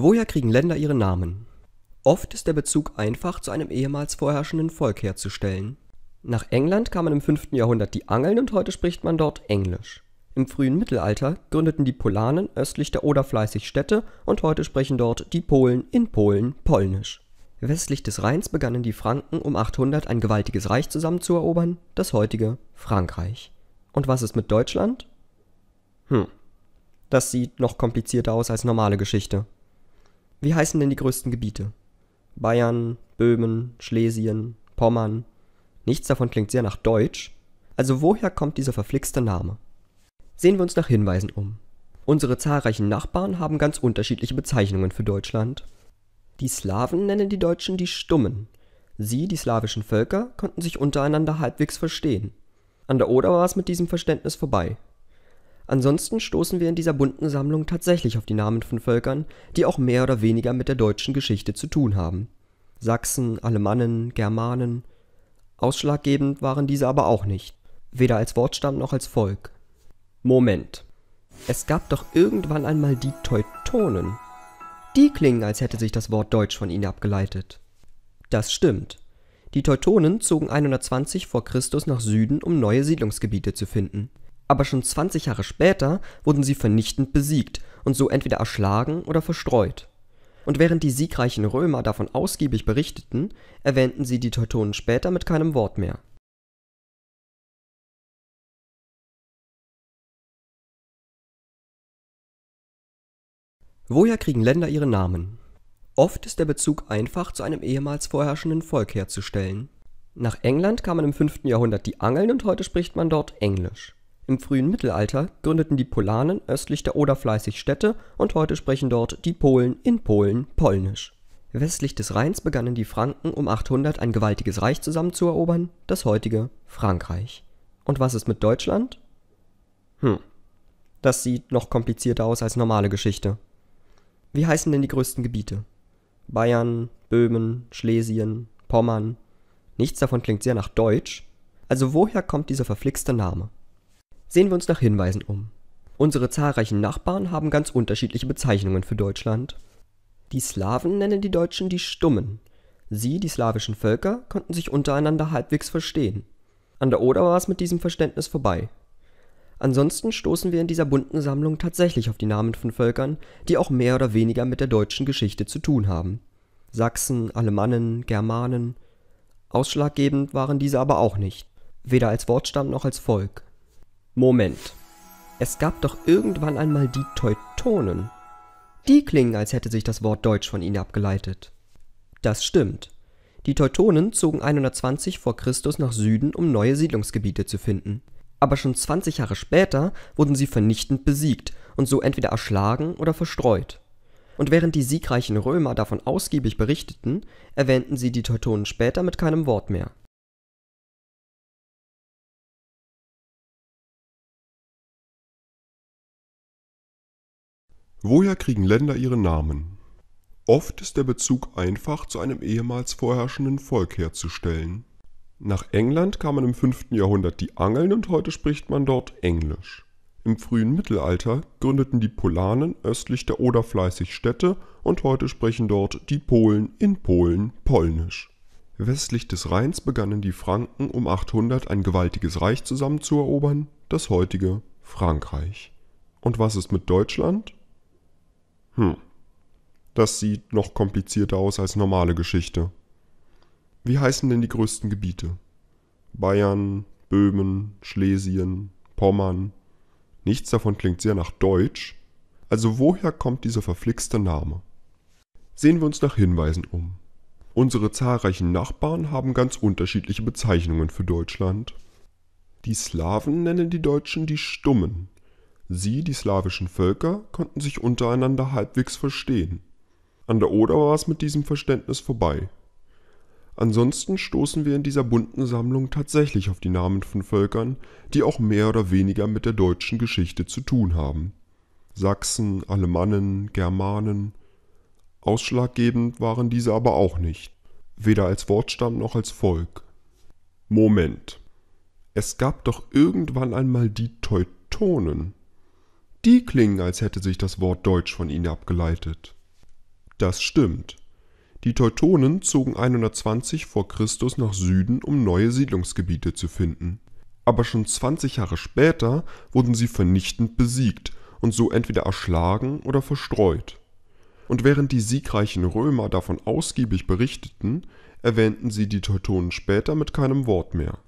Woher kriegen Länder ihre Namen? Oft ist der Bezug einfach zu einem ehemals vorherrschenden Volk herzustellen. Nach England kamen im 5. Jahrhundert die Angeln und heute spricht man dort Englisch. Im frühen Mittelalter gründeten die Polanen östlich der Oder fleißig Städte und heute sprechen dort die Polen in Polen Polnisch. Westlich des Rheins begannen die Franken um 800 ein gewaltiges Reich zusammenzuerobern, das heutige Frankreich. Und was ist mit Deutschland? Hm, das sieht noch komplizierter aus als normale Geschichte. Wie heißen denn die größten Gebiete? Bayern, Böhmen, Schlesien, Pommern. Nichts davon klingt sehr nach Deutsch. Also woher kommt dieser verflixte Name? Sehen wir uns nach Hinweisen um. Unsere zahlreichen Nachbarn haben ganz unterschiedliche Bezeichnungen für Deutschland. Die Slawen nennen die Deutschen die Stummen. Sie, die slawischen Völker, konnten sich untereinander halbwegs verstehen. An der Oder war es mit diesem Verständnis vorbei. Ansonsten stoßen wir in dieser bunten Sammlung tatsächlich auf die Namen von Völkern, die auch mehr oder weniger mit der deutschen Geschichte zu tun haben. Sachsen, Alemannen, Germanen. Ausschlaggebend waren diese aber auch nicht, weder als Wortstamm noch als Volk. Moment. Es gab doch irgendwann einmal die Teutonen. Die klingen, als hätte sich das Wort Deutsch von ihnen abgeleitet. Das stimmt. Die Teutonen zogen 120 vor Christus nach Süden, um neue Siedlungsgebiete zu finden aber schon 20 Jahre später wurden sie vernichtend besiegt und so entweder erschlagen oder verstreut. Und während die siegreichen Römer davon ausgiebig berichteten, erwähnten sie die Teutonen später mit keinem Wort mehr. Woher kriegen Länder ihre Namen? Oft ist der Bezug einfach zu einem ehemals vorherrschenden Volk herzustellen. Nach England kamen im 5. Jahrhundert die Angeln und heute spricht man dort Englisch. Im frühen Mittelalter gründeten die Polanen östlich der Oder fleißig Städte und heute sprechen dort die Polen in Polen Polnisch. Westlich des Rheins begannen die Franken um 800 ein gewaltiges Reich zusammenzuerobern, das heutige Frankreich. Und was ist mit Deutschland? Hm, das sieht noch komplizierter aus als normale Geschichte. Wie heißen denn die größten Gebiete? Bayern, Böhmen, Schlesien, Pommern. Nichts davon klingt sehr nach Deutsch. Also woher kommt dieser verflixte Name? Sehen wir uns nach Hinweisen um. Unsere zahlreichen Nachbarn haben ganz unterschiedliche Bezeichnungen für Deutschland. Die Slawen nennen die Deutschen die Stummen. Sie, die slawischen Völker, konnten sich untereinander halbwegs verstehen. An der Oder war es mit diesem Verständnis vorbei. Ansonsten stoßen wir in dieser bunten Sammlung tatsächlich auf die Namen von Völkern, die auch mehr oder weniger mit der deutschen Geschichte zu tun haben. Sachsen, Alemannen, Germanen. Ausschlaggebend waren diese aber auch nicht, weder als Wortstamm noch als Volk. Moment. Es gab doch irgendwann einmal die Teutonen. Die klingen, als hätte sich das Wort Deutsch von ihnen abgeleitet. Das stimmt. Die Teutonen zogen 120 vor Christus nach Süden, um neue Siedlungsgebiete zu finden. Aber schon 20 Jahre später wurden sie vernichtend besiegt und so entweder erschlagen oder verstreut. Und während die siegreichen Römer davon ausgiebig berichteten, erwähnten sie die Teutonen später mit keinem Wort mehr. Woher kriegen Länder ihre Namen? Oft ist der Bezug einfach zu einem ehemals vorherrschenden Volk herzustellen. Nach England kamen im 5. Jahrhundert die Angeln und heute spricht man dort Englisch. Im frühen Mittelalter gründeten die Polanen östlich der Oder fleißig Städte und heute sprechen dort die Polen in Polen Polnisch. Westlich des Rheins begannen die Franken um 800 ein gewaltiges Reich zusammenzuerobern, das heutige Frankreich. Und was ist mit Deutschland? Hm. Das sieht noch komplizierter aus als normale Geschichte. Wie heißen denn die größten Gebiete? Bayern, Böhmen, Schlesien, Pommern. Nichts davon klingt sehr nach Deutsch. Also woher kommt dieser verflixte Name? Sehen wir uns nach Hinweisen um. Unsere zahlreichen Nachbarn haben ganz unterschiedliche Bezeichnungen für Deutschland. Die Slawen nennen die Deutschen die Stummen, Sie, die slawischen Völker, konnten sich untereinander halbwegs verstehen. An der Oder war es mit diesem Verständnis vorbei. Ansonsten stoßen wir in dieser bunten Sammlung tatsächlich auf die Namen von Völkern, die auch mehr oder weniger mit der deutschen Geschichte zu tun haben. Sachsen, Alemannen, Germanen. Ausschlaggebend waren diese aber auch nicht, weder als Wortstamm noch als Volk. Moment. Es gab doch irgendwann einmal die Teutonen. Die klingen, als hätte sich das Wort Deutsch von ihnen abgeleitet. Das stimmt. Die Teutonen zogen 120 vor Christus nach Süden, um neue Siedlungsgebiete zu finden. Aber schon 20 Jahre später wurden sie vernichtend besiegt und so entweder erschlagen oder verstreut. Und während die siegreichen Römer davon ausgiebig berichteten, erwähnten sie die Teutonen später mit keinem Wort mehr